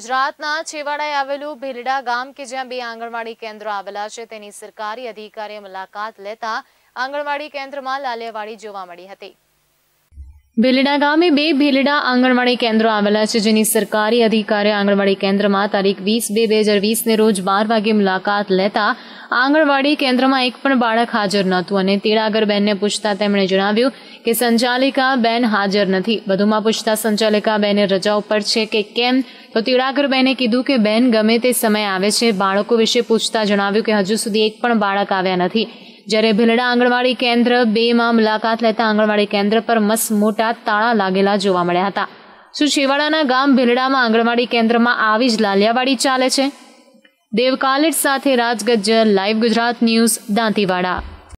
ગુજરાતના છેવાડાએ આવેલું ભીલડા ગામ કે જ્યાં બે આંગણવાડી કેન્દ્રો આવેલા છે તેની સરકારી અધિકારીએ મુલાકાત લેતા આંગણવાડી કેન્દ્રમાં લાલિયાવાડી જોવા મળી હતી ભીલડા ગામે બે ભીલડા આંગણવાડી કેન્દ્રો આવેલા છે જેની સરકારી અધિકારી આંગણવાડી કેન્દ્રમાં તારીખ વીસ બે બે હજાર વીસને રોજ બાર વાગે મુલાકાત લેતા આંગણવાડી કેન્દ્રમાં એક પણ બાળક હાજર નહોતું અને તેડાગર બહેનને પૂછતા તેમણે જણાવ્યું કે સંચાલિકા બેન હાજર નથી વધુમાં પૂછતા સંચાલિકા બેને રજા ઉપર છે કે કેમ તો તિડાગર બેને કીધું કે બેન ગમે તે સમય આવે છે બાળકો વિશે પૂછતા જણાવ્યું કે હજુ સુધી એક પણ બાળક આવ્યા નથી જ્યારે ભીલડા આંગણવાડી કેન્દ્ર બેમાં મુલાકાત લેતા આંગણવાડી કેન્દ્ર પર મસ મોટા તાળા લાગેલા જોવા મળ્યા હતા શું છેવાડાના ગામ ભીલડામાં આંગણવાડી કેન્દ્રમાં આવી જ લાલિયાવાડી ચાલે છે દેવ સાથે રાજગજ્જર લાઈવ ગુજરાત ન્યૂઝ દાંતીવાડા